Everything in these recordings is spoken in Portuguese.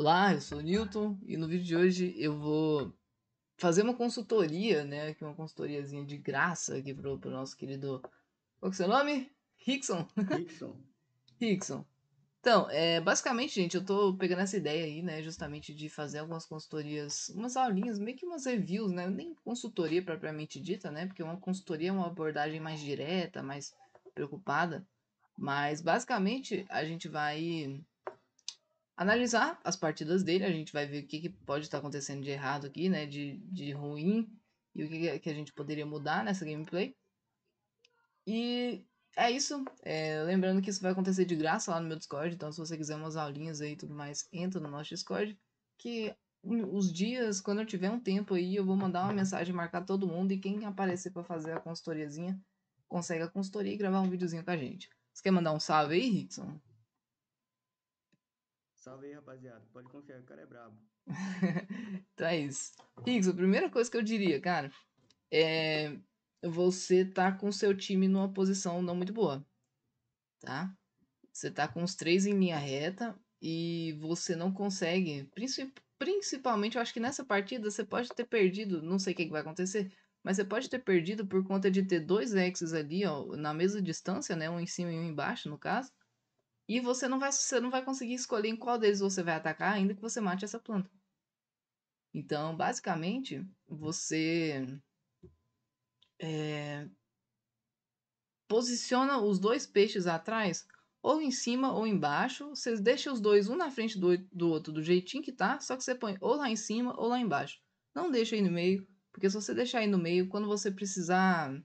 Olá, eu sou o Newton e no vídeo de hoje eu vou fazer uma consultoria, né? Aqui é uma consultoriazinha de graça aqui pro, pro nosso querido. Qual que é o seu nome? Rickson. Rickson. Rickson. Então, é, basicamente, gente, eu tô pegando essa ideia aí, né? Justamente de fazer algumas consultorias, umas aulinhas, meio que umas reviews, né? Nem consultoria propriamente dita, né? Porque uma consultoria é uma abordagem mais direta, mais preocupada. Mas basicamente a gente vai analisar as partidas dele, a gente vai ver o que, que pode estar tá acontecendo de errado aqui, né? De, de ruim e o que, que a gente poderia mudar nessa gameplay. E é isso. É, lembrando que isso vai acontecer de graça lá no meu Discord, então se você quiser umas aulinhas aí e tudo mais, entra no nosso Discord. Que os dias, quando eu tiver um tempo aí, eu vou mandar uma mensagem, marcar todo mundo e quem aparecer para fazer a consultoriazinha consegue a consultoria e gravar um videozinho com a gente. Você quer mandar um salve aí, Rickson? Salve aí, rapaziada. Pode confiar, o cara é brabo. então é isso. Higgs, a primeira coisa que eu diria, cara, é você tá com seu time numa posição não muito boa, tá? Você tá com os três em linha reta e você não consegue, principalmente eu acho que nessa partida você pode ter perdido, não sei o que, vai acontecer, mas você pode ter perdido por conta de ter dois exes ali, ó, na mesma distância, né, um em cima e um embaixo, no caso, e você não vai, você não vai conseguir escolher em qual deles você vai atacar, ainda que você mate essa planta. Então, basicamente, você é, posiciona os dois peixes atrás, ou em cima ou embaixo. Você deixa os dois um na frente do, do outro, do jeitinho que tá, só que você põe ou lá em cima ou lá embaixo. Não deixa aí no meio, porque se você deixar aí no meio, quando você precisar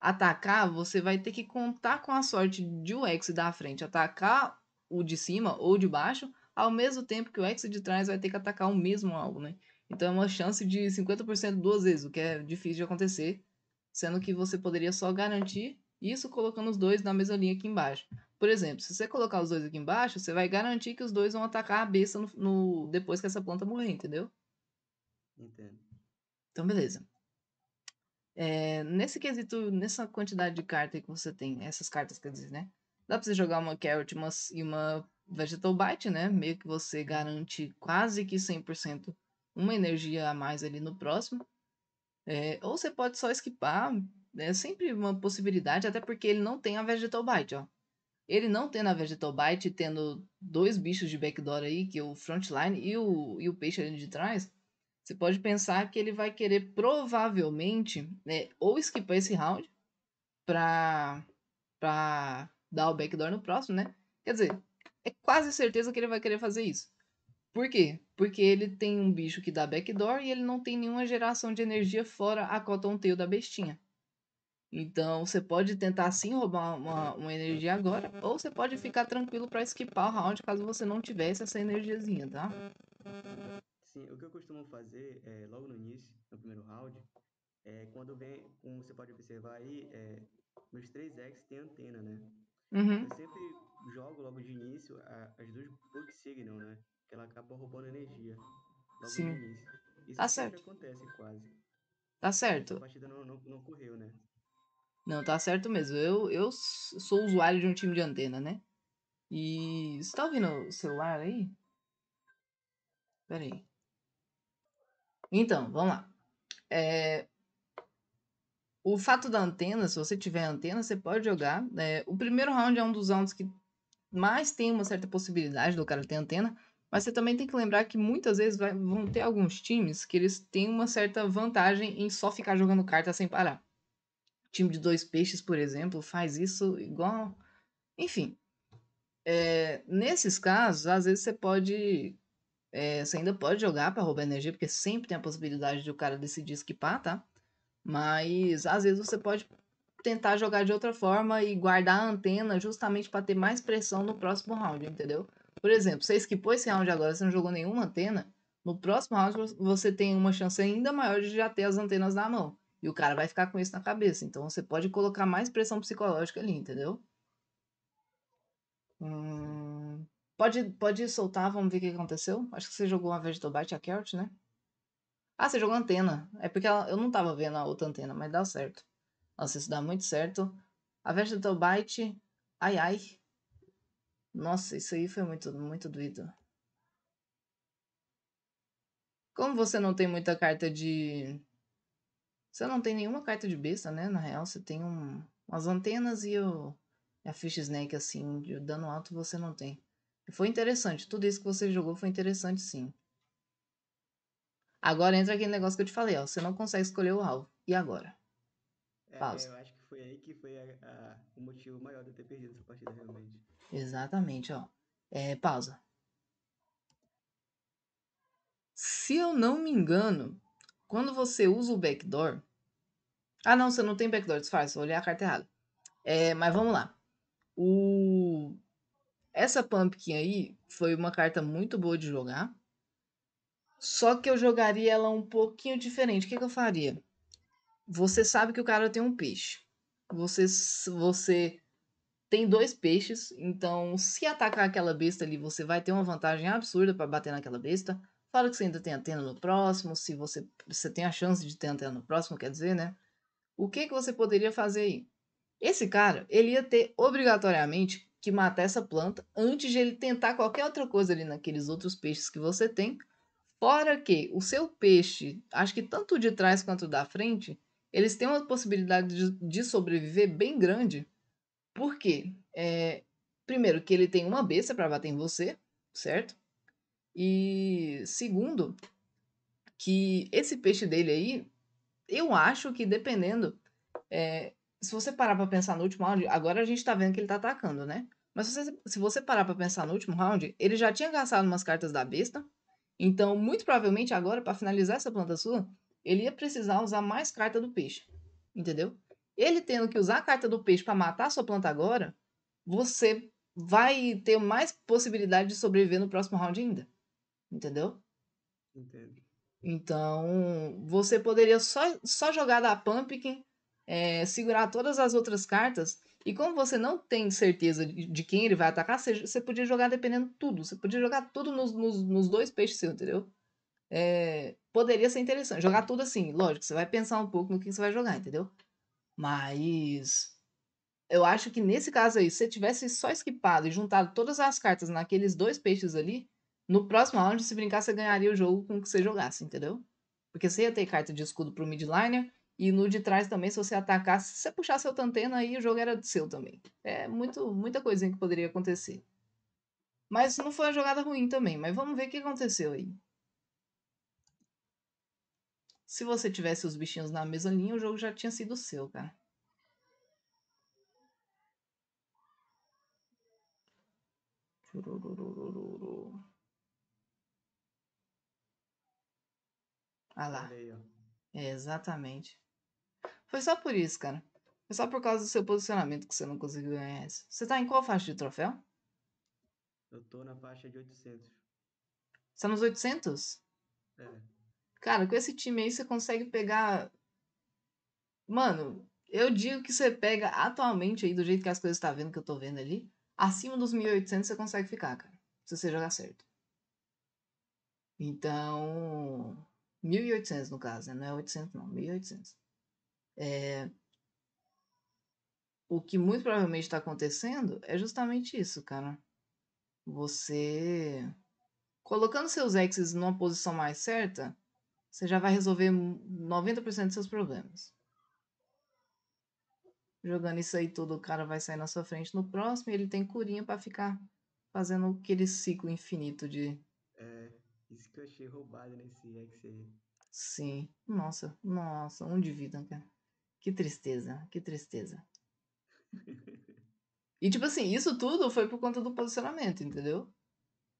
atacar, você vai ter que contar com a sorte de o ex da frente atacar o de cima ou de baixo, ao mesmo tempo que o ex de trás vai ter que atacar o mesmo alvo, né? Então é uma chance de 50% duas vezes, o que é difícil de acontecer, sendo que você poderia só garantir isso colocando os dois na mesma linha aqui embaixo. Por exemplo, se você colocar os dois aqui embaixo, você vai garantir que os dois vão atacar a besta no, no depois que essa planta morrer, entendeu? Entendo. Então, beleza. É, nesse quesito, nessa quantidade de carta que você tem, essas cartas, quer dizer, né? Dá pra você jogar uma Carrot uma, e uma Vegetal Bite, né? Meio que você garante quase que 100% uma energia a mais ali no próximo. É, ou você pode só esquipar, é sempre uma possibilidade, até porque ele não tem a Vegetal Bite, ó. Ele não tendo a Vegetal Bite, tendo dois bichos de backdoor aí, que é o Frontline e o, e o peixe ali de trás, você pode pensar que ele vai querer provavelmente né, ou esquipar esse round para pra dar o backdoor no próximo, né? Quer dizer, é quase certeza que ele vai querer fazer isso. Por quê? Porque ele tem um bicho que dá backdoor e ele não tem nenhuma geração de energia fora a Cotton Tail da bestinha. Então você pode tentar sim roubar uma, uma energia agora, ou você pode ficar tranquilo para esquipar o round caso você não tivesse essa energiazinha, tá? Sim, o que eu costumo fazer é, logo no início, no primeiro round, é quando vem, como você pode observar aí, é, meus três X têm antena, né? Uhum. Eu sempre jogo logo de início a, as duas Book Signal, né? Que ela acaba roubando energia logo Sim. no início. Isso tá certo. acontece quase. Tá certo. A partida não, não, não correu, né? Não, tá certo mesmo. Eu, eu sou usuário de um time de antena, né? E você tá ouvindo o celular aí? Pera aí. Então, vamos lá. É... O fato da antena, se você tiver antena, você pode jogar. É... O primeiro round é um dos rounds que mais tem uma certa possibilidade do cara ter antena, mas você também tem que lembrar que muitas vezes vai... vão ter alguns times que eles têm uma certa vantagem em só ficar jogando carta sem parar. O time de dois peixes, por exemplo, faz isso igual. Enfim. É... nesses casos, às vezes você pode é, você ainda pode jogar para roubar energia, porque sempre tem a possibilidade de o cara decidir esquipar, tá? Mas às vezes você pode tentar jogar de outra forma e guardar a antena justamente para ter mais pressão no próximo round, entendeu? Por exemplo, você esquipou esse round agora, você não jogou nenhuma antena, no próximo round você tem uma chance ainda maior de já ter as antenas na mão. E o cara vai ficar com isso na cabeça. Então você pode colocar mais pressão psicológica ali, entendeu? Hum... Pode, pode soltar, vamos ver o que aconteceu. Acho que você jogou uma vez do Bite a Kelt, né? Ah, você jogou antena. É porque ela, eu não tava vendo a outra antena, mas dá certo. Nossa, isso dá muito certo. A Vegetalbite. Ai, ai. Nossa, isso aí foi muito, muito doído. Como você não tem muita carta de. Você não tem nenhuma carta de besta, né? Na real, você tem um... umas antenas e o... a Fish Snake, assim, de dano alto você não tem. Foi interessante. Tudo isso que você jogou foi interessante, sim. Agora entra aquele negócio que eu te falei, ó. Você não consegue escolher o alvo. E agora? É, pausa. É, eu acho que foi aí que foi a, a, o motivo maior de eu ter perdido essa partida, realmente. Exatamente, ó. É, pausa. Se eu não me engano, quando você usa o backdoor. Ah, não, você não tem backdoor, disfarce, olhei a carta errada. É, mas vamos lá. O essa Pumpkin aí foi uma carta muito boa de jogar. Só que eu jogaria ela um pouquinho diferente. O que, que eu faria? Você sabe que o cara tem um peixe. Você, você tem dois peixes, então se atacar aquela besta ali, você vai ter uma vantagem absurda para bater naquela besta. fala que você ainda tem antena no próximo, se você, você tem a chance de ter antena no próximo, quer dizer, né? O que, que você poderia fazer aí? Esse cara, ele ia ter obrigatoriamente que matar essa planta antes de ele tentar qualquer outra coisa ali naqueles outros peixes que você tem. Fora que o seu peixe, acho que tanto de trás quanto da frente, eles têm uma possibilidade de, sobreviver bem grande. Por quê? É, primeiro, que ele tem uma besta para bater em você, certo? E segundo, que esse peixe dele aí, eu acho que dependendo, é, se você parar pra pensar no último round, agora a gente tá vendo que ele tá atacando, né? Mas se você, se você parar pra pensar no último round, ele já tinha gastado umas cartas da besta. Então, muito provavelmente agora, para finalizar essa planta sua, ele ia precisar usar mais carta do peixe. Entendeu? Ele tendo que usar a carta do peixe para matar a sua planta agora, você vai ter mais possibilidade de sobreviver no próximo round ainda. Entendeu? Entendo. Então, você poderia só, só jogar da Pumpkin é, segurar todas as outras cartas. E como você não tem certeza de, quem ele vai atacar, você, você, podia jogar dependendo tudo. Você podia jogar tudo nos, nos, nos dois peixes seus, entendeu? É, poderia ser interessante. Jogar tudo assim, lógico, você vai pensar um pouco no que você vai jogar, entendeu? Mas eu acho que nesse caso aí, se você tivesse só esquipado e juntado todas as cartas naqueles dois peixes ali, no próximo round, se brincar, você ganharia o jogo com o que você jogasse, entendeu? Porque você ia ter carta de escudo pro midliner, e no de trás também, se você atacasse, se você puxasse a outra antena, aí o jogo era seu também. É muito, muita coisinha que poderia acontecer. Mas não foi uma jogada ruim também, mas vamos ver o que aconteceu aí. Se você tivesse os bichinhos na mesma linha, o jogo já tinha sido seu, cara. Ah lá. É exatamente. Foi só por isso, cara. Foi só por causa do seu posicionamento que você não conseguiu ganhar essa. Você tá em qual faixa de troféu? Eu tô na faixa de 800. Você tá nos 800? É. Cara, com esse time aí você consegue pegar. Mano, eu digo que você pega atualmente aí, do jeito que as coisas tá vendo, que eu tô vendo ali, acima dos 1800 você consegue ficar, cara. Se você jogar certo. Então. 1800 no caso, né? Não é 800 não, 1800. É... O que muito provavelmente está acontecendo é justamente isso, cara. Você colocando seus exes numa posição mais certa, você já vai resolver 90% dos seus problemas. Jogando isso aí tudo, o cara vai sair na sua frente no próximo e ele tem curinha para ficar fazendo aquele ciclo infinito de. É, isso que eu achei roubado nesse ex aí. Sim. Nossa, nossa, um de vida, cara. Que tristeza, que tristeza. E, tipo assim, isso tudo foi por conta do posicionamento, entendeu?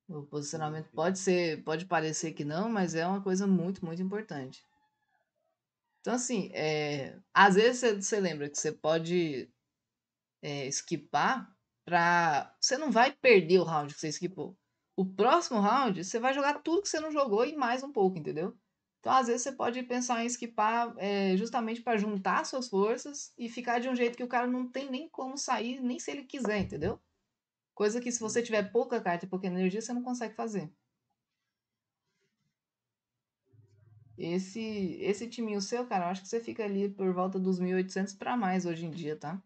O posicionamento pode ser, pode parecer que não, mas é uma coisa muito, muito importante. Então, assim, é, às vezes você, lembra que você pode é, esquipar pra. Você não vai perder o round que você esquipou. O próximo round, você vai jogar tudo que você não jogou e mais um pouco, entendeu? Então, às vezes, você pode pensar em esquipar é, justamente para juntar suas forças e ficar de um jeito que o cara não tem nem como sair, nem se ele quiser, entendeu? Coisa que se você tiver pouca carta e pouca energia, você não consegue fazer. Esse, esse timinho seu, cara, eu acho que você fica ali por volta dos 1.800 para mais hoje em dia, tá?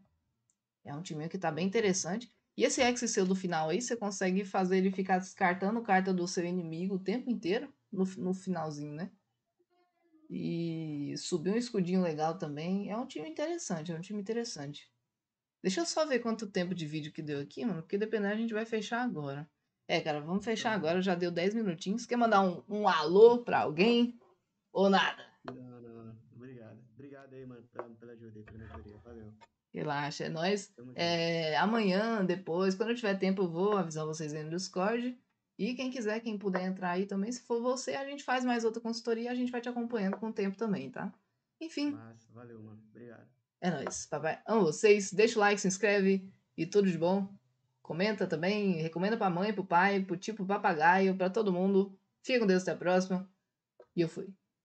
É um timinho que tá bem interessante. E esse ex seu do final aí, você consegue fazer ele ficar descartando carta do seu inimigo o tempo inteiro, no, no finalzinho, né? E subiu um escudinho legal também. É um time interessante, é um time interessante. Deixa eu só ver quanto tempo de vídeo que deu aqui, mano, porque dependendo a gente vai fechar agora. É, cara, vamos fechar tá. agora, já deu 10 minutinhos. Quer mandar um, um alô pra alguém? Ou nada? Não, não, Obrigado. Obrigado aí, mano, pela, pela ajuda aí, pela mentoria. Valeu. Relaxa, é nós. É, amanhã, depois, quando eu tiver tempo, eu vou avisar vocês aí no Discord. E quem quiser, quem puder entrar aí também, se for você, a gente faz mais outra consultoria, a gente vai te acompanhando com o tempo também, tá? Enfim. Massa, valeu, mano. Obrigado. É nóis. Papai. Amo vocês. Deixa o like, se inscreve e tudo de bom. Comenta também, recomenda pra mãe, pro pai, pro tipo papagaio, pra todo mundo. Fica com Deus, até a próxima. E eu fui.